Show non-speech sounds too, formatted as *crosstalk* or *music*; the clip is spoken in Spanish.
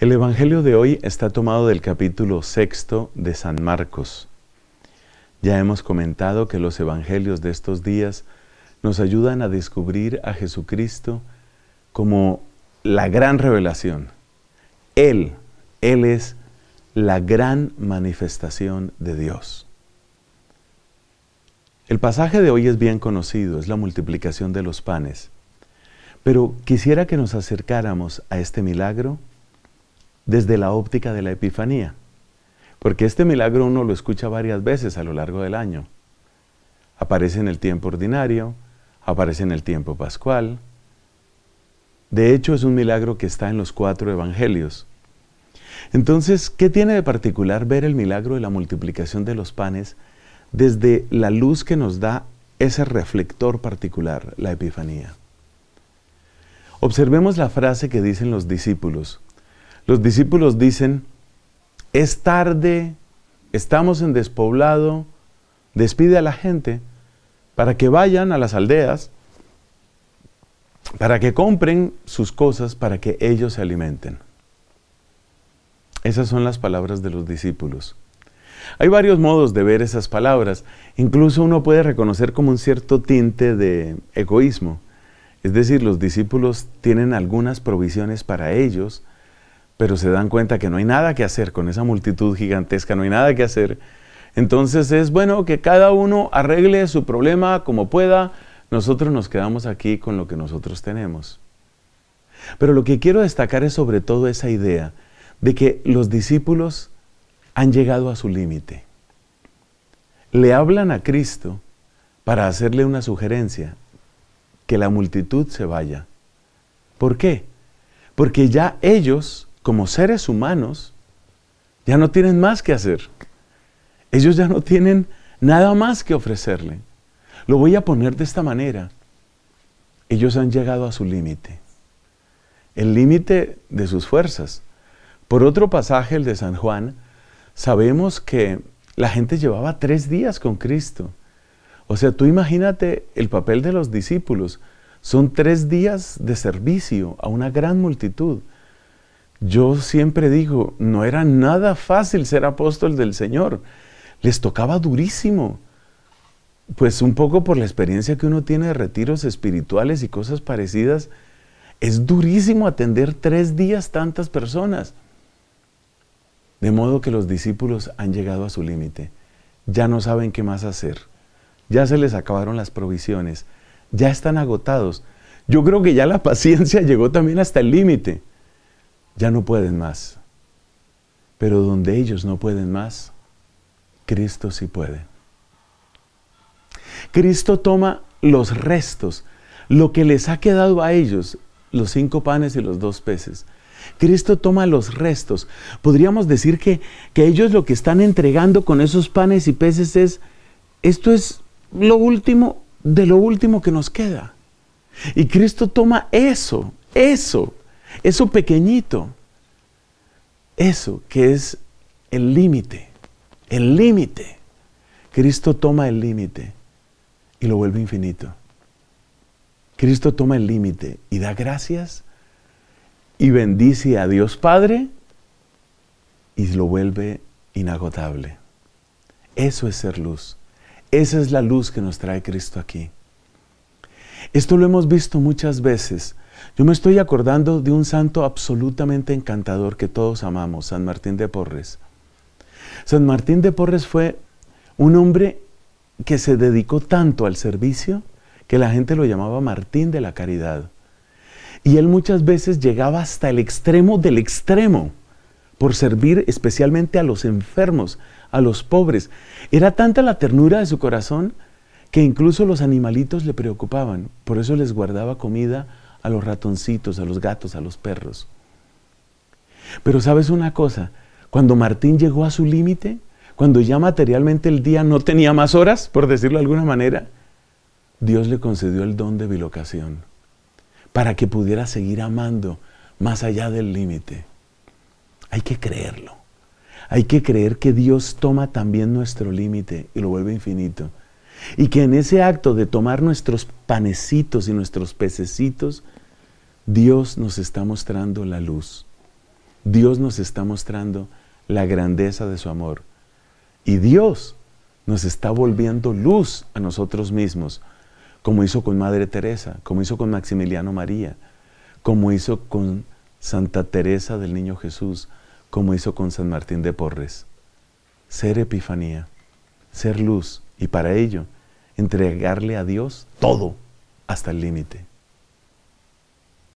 El Evangelio de hoy está tomado del capítulo sexto de San Marcos. Ya hemos comentado que los Evangelios de estos días nos ayudan a descubrir a Jesucristo como la gran revelación. Él, Él es la gran manifestación de Dios. El pasaje de hoy es bien conocido, es la multiplicación de los panes, pero quisiera que nos acercáramos a este milagro desde la óptica de la Epifanía, porque este milagro uno lo escucha varias veces a lo largo del año. Aparece en el tiempo ordinario, aparece en el tiempo pascual. De hecho, es un milagro que está en los cuatro evangelios. Entonces, ¿qué tiene de particular ver el milagro de la multiplicación de los panes desde la luz que nos da ese reflector particular, la Epifanía? Observemos la frase que dicen los discípulos. Los discípulos dicen, es tarde, estamos en despoblado, despide a la gente para que vayan a las aldeas, para que compren sus cosas, para que ellos se alimenten. Esas son las palabras de los discípulos. Hay varios modos de ver esas palabras. Incluso uno puede reconocer como un cierto tinte de egoísmo. Es decir, los discípulos tienen algunas provisiones para ellos, pero se dan cuenta que no hay nada que hacer con esa multitud gigantesca, no hay nada que hacer. Entonces es bueno que cada uno arregle su problema como pueda, nosotros nos quedamos aquí con lo que nosotros tenemos. Pero lo que quiero destacar es sobre todo esa idea de que los discípulos han llegado a su límite. Le hablan a Cristo para hacerle una sugerencia, que la multitud se vaya. ¿Por qué? Porque ya ellos como seres humanos, ya no tienen más que hacer. Ellos ya no tienen nada más que ofrecerle. Lo voy a poner de esta manera. Ellos han llegado a su límite, el límite de sus fuerzas. Por otro pasaje, el de San Juan, sabemos que la gente llevaba tres días con Cristo. O sea, tú imagínate el papel de los discípulos. Son tres días de servicio a una gran multitud. Yo siempre digo, no era nada fácil ser apóstol del Señor. Les tocaba durísimo. Pues un poco por la experiencia que uno tiene de retiros espirituales y cosas parecidas, es durísimo atender tres días tantas personas. De modo que los discípulos han llegado a su límite. Ya no saben qué más hacer. Ya se les acabaron las provisiones. Ya están agotados. Yo creo que ya la paciencia *laughs* llegó también hasta el límite ya no pueden más. Pero donde ellos no pueden más, Cristo sí puede. Cristo toma los restos, lo que les ha quedado a ellos, los cinco panes y los dos peces. Cristo toma los restos. Podríamos decir que, que ellos lo que están entregando con esos panes y peces es, esto es lo último de lo último que nos queda. Y Cristo toma eso, eso, eso pequeñito, eso que es el límite, el límite. Cristo toma el límite y lo vuelve infinito. Cristo toma el límite y da gracias y bendice a Dios Padre y lo vuelve inagotable. Eso es ser luz. Esa es la luz que nos trae Cristo aquí. Esto lo hemos visto muchas veces. Yo me estoy acordando de un santo absolutamente encantador que todos amamos, San Martín de Porres. San Martín de Porres fue un hombre que se dedicó tanto al servicio que la gente lo llamaba Martín de la Caridad. Y él muchas veces llegaba hasta el extremo del extremo por servir especialmente a los enfermos, a los pobres. Era tanta la ternura de su corazón que incluso los animalitos le preocupaban, por eso les guardaba comida a los ratoncitos, a los gatos, a los perros. Pero sabes una cosa, cuando Martín llegó a su límite, cuando ya materialmente el día no tenía más horas, por decirlo de alguna manera, Dios le concedió el don de bilocación para que pudiera seguir amando más allá del límite. Hay que creerlo. Hay que creer que Dios toma también nuestro límite y lo vuelve infinito. Y que en ese acto de tomar nuestros panecitos y nuestros pececitos, Dios nos está mostrando la luz. Dios nos está mostrando la grandeza de su amor. Y Dios nos está volviendo luz a nosotros mismos, como hizo con Madre Teresa, como hizo con Maximiliano María, como hizo con Santa Teresa del Niño Jesús, como hizo con San Martín de Porres. Ser epifanía, ser luz y para ello, entregarle a Dios todo hasta el límite.